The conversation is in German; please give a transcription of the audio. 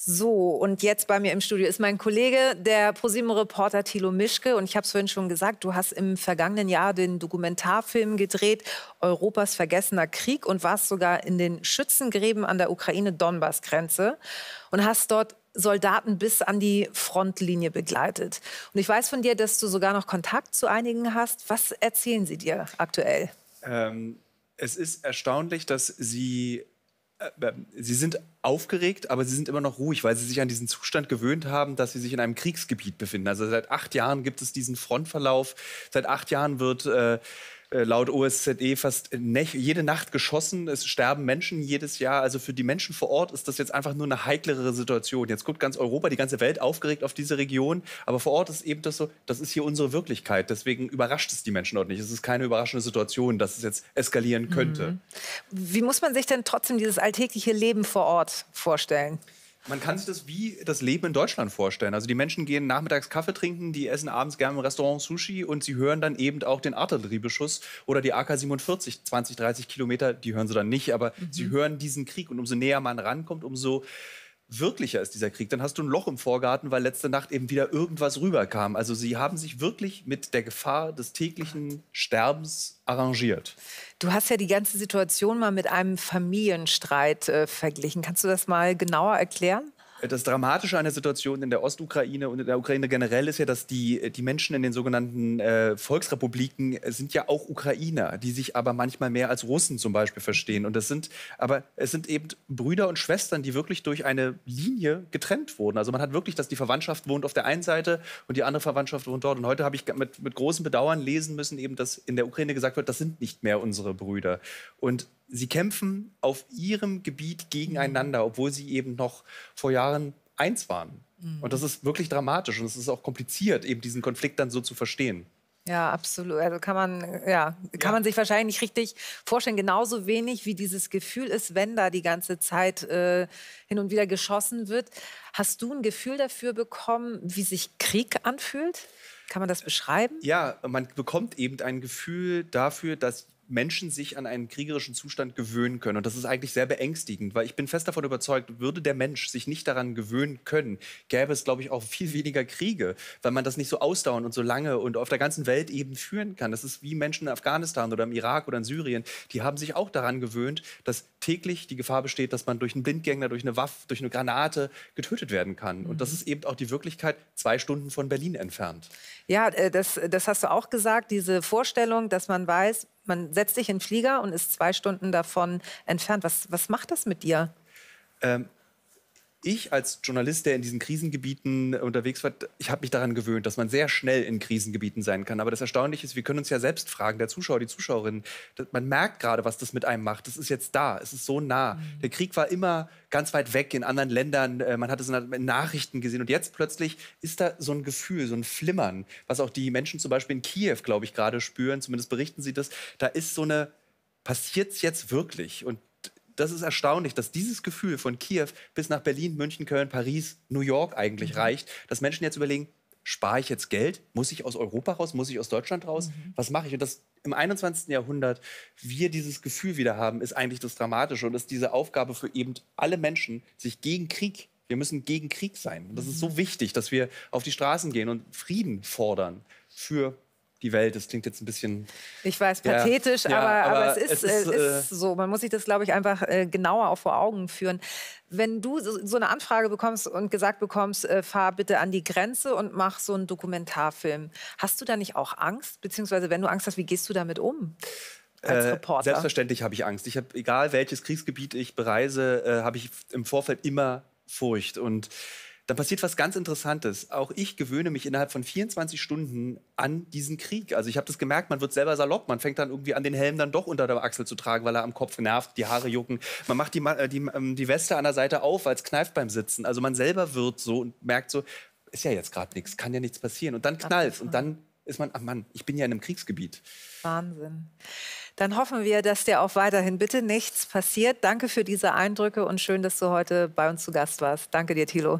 So, und jetzt bei mir im Studio ist mein Kollege, der ProSieben-Reporter Thilo Mischke. Und ich habe es vorhin schon gesagt, du hast im vergangenen Jahr den Dokumentarfilm gedreht, Europas vergessener Krieg, und warst sogar in den Schützengräben an der Ukraine-Donbass-Grenze und hast dort Soldaten bis an die Frontlinie begleitet. Und ich weiß von dir, dass du sogar noch Kontakt zu einigen hast. Was erzählen sie dir aktuell? Ähm, es ist erstaunlich, dass sie äh, sie sind aufgeregt, aber sie sind immer noch ruhig, weil sie sich an diesen Zustand gewöhnt haben, dass sie sich in einem Kriegsgebiet befinden. Also seit acht Jahren gibt es diesen Frontverlauf. Seit acht Jahren wird äh, äh, laut OSZE fast äh, jede Nacht geschossen. Es sterben Menschen jedes Jahr. Also für die Menschen vor Ort ist das jetzt einfach nur eine heiklere Situation. Jetzt guckt ganz Europa, die ganze Welt aufgeregt auf diese Region. Aber vor Ort ist eben das so, das ist hier unsere Wirklichkeit. Deswegen überrascht es die Menschen dort nicht. Es ist keine überraschende Situation, dass es jetzt eskalieren könnte. Mhm. Wie muss man sich denn trotzdem dieses alltägliche Leben vor Ort vorstellen? Man kann sich das wie das Leben in Deutschland vorstellen. Also die Menschen gehen nachmittags Kaffee trinken, die essen abends gerne im Restaurant Sushi und sie hören dann eben auch den Artilleriebeschuss oder die AK-47, 20, 30 Kilometer, die hören sie dann nicht, aber mhm. sie hören diesen Krieg und umso näher man rankommt, umso wirklicher ist dieser Krieg. Dann hast du ein Loch im Vorgarten, weil letzte Nacht eben wieder irgendwas rüberkam. Also sie haben sich wirklich mit der Gefahr des täglichen Sterbens arrangiert. Du hast ja die ganze Situation mal mit einem Familienstreit äh, verglichen. Kannst du das mal genauer erklären? Das Dramatische an der Situation in der Ostukraine und in der Ukraine generell ist ja, dass die, die Menschen in den sogenannten äh, Volksrepubliken sind ja auch Ukrainer, die sich aber manchmal mehr als Russen zum Beispiel verstehen. Und das sind, aber es sind eben Brüder und Schwestern, die wirklich durch eine Linie getrennt wurden. Also man hat wirklich, dass die Verwandtschaft wohnt auf der einen Seite und die andere Verwandtschaft wohnt dort. Und heute habe ich mit, mit großem Bedauern lesen müssen, eben, dass in der Ukraine gesagt wird, das sind nicht mehr unsere Brüder. Und sie kämpfen auf ihrem Gebiet gegeneinander, obwohl sie eben noch vor Jahren eins waren. Mhm. Und das ist wirklich dramatisch und es ist auch kompliziert, eben diesen Konflikt dann so zu verstehen. Ja, absolut. Also kann man, ja, kann ja. man sich wahrscheinlich nicht richtig vorstellen. Genauso wenig wie dieses Gefühl ist, wenn da die ganze Zeit äh, hin und wieder geschossen wird. Hast du ein Gefühl dafür bekommen, wie sich Krieg anfühlt? Kann man das beschreiben? Ja, man bekommt eben ein Gefühl dafür, dass Menschen sich an einen kriegerischen Zustand gewöhnen können. Und das ist eigentlich sehr beängstigend, weil ich bin fest davon überzeugt, würde der Mensch sich nicht daran gewöhnen können, gäbe es, glaube ich, auch viel weniger Kriege, weil man das nicht so ausdauern und so lange und auf der ganzen Welt eben führen kann. Das ist wie Menschen in Afghanistan oder im Irak oder in Syrien, die haben sich auch daran gewöhnt, dass täglich die Gefahr besteht, dass man durch einen Blindgänger, durch eine Waffe, durch eine Granate getötet werden kann. Und das mhm. ist eben auch die Wirklichkeit zwei Stunden von Berlin entfernt. Ja, äh, das, äh, das hast du auch gesagt, diese Vorstellung, dass man weiß, man setzt sich in den Flieger und ist zwei Stunden davon entfernt. Was, was macht das mit dir? Ähm, ich als Journalist, der in diesen Krisengebieten äh, unterwegs war, ich habe mich daran gewöhnt, dass man sehr schnell in Krisengebieten sein kann. Aber das Erstaunliche ist, wir können uns ja selbst fragen, der Zuschauer, die Zuschauerin, man merkt gerade, was das mit einem macht. Das ist jetzt da, es ist so nah. Mhm. Der Krieg war immer ganz weit weg in anderen Ländern. Äh, man hat es in Nachrichten gesehen. Und jetzt plötzlich ist da so ein Gefühl, so ein Flimmern, was auch die Menschen zum Beispiel in Kiew, glaube ich, gerade spüren. Zumindest berichten sie das. Da ist so eine passiert es jetzt wirklich? Und das ist erstaunlich, dass dieses Gefühl von Kiew bis nach Berlin, München, Köln, Paris, New York eigentlich mhm. reicht, dass Menschen jetzt überlegen, spare ich jetzt Geld? Muss ich aus Europa raus? Muss ich aus Deutschland raus? Mhm. Was mache ich? Und dass im 21. Jahrhundert wir dieses Gefühl wieder haben, ist eigentlich das Dramatische und dass diese Aufgabe für eben alle Menschen, sich gegen Krieg wir müssen gegen Krieg sein. Und das ist so mhm. wichtig, dass wir auf die Straßen gehen und Frieden fordern für die Welt. Das klingt jetzt ein bisschen. Ich weiß, pathetisch, ja, aber, ja, aber, aber, es, ist, es ist, äh, äh, ist, so. Man muss sich das, glaube ich, einfach äh, genauer auch vor Augen führen. Wenn du so, eine Anfrage bekommst und gesagt bekommst, äh, fahr bitte an die Grenze und mach so einen Dokumentarfilm, hast du da nicht auch Angst? Beziehungsweise, wenn du Angst hast, wie gehst du damit um? Als äh, Reporter? selbstverständlich habe ich Angst. Ich habe, egal welches Kriegsgebiet ich bereise, äh, habe ich im Vorfeld immer Furcht. Und dann passiert was ganz Interessantes. Auch ich gewöhne mich innerhalb von 24 Stunden an diesen Krieg. Also ich habe das gemerkt, man wird selber salopp. Man fängt dann irgendwie an, den Helm dann doch unter der Achsel zu tragen, weil er am Kopf nervt, die Haare jucken. Man macht die, äh, die, ähm, die Weste an der Seite auf, weil es kneift beim Sitzen. Also man selber wird so und merkt so, ist ja jetzt gerade nichts, kann ja nichts passieren. Und dann knallt genau. und dann ist man, ach Mann, ich bin ja in einem Kriegsgebiet. Wahnsinn. Dann hoffen wir, dass dir auch weiterhin bitte nichts passiert. Danke für diese Eindrücke und schön, dass du heute bei uns zu Gast warst. Danke dir, Thilo.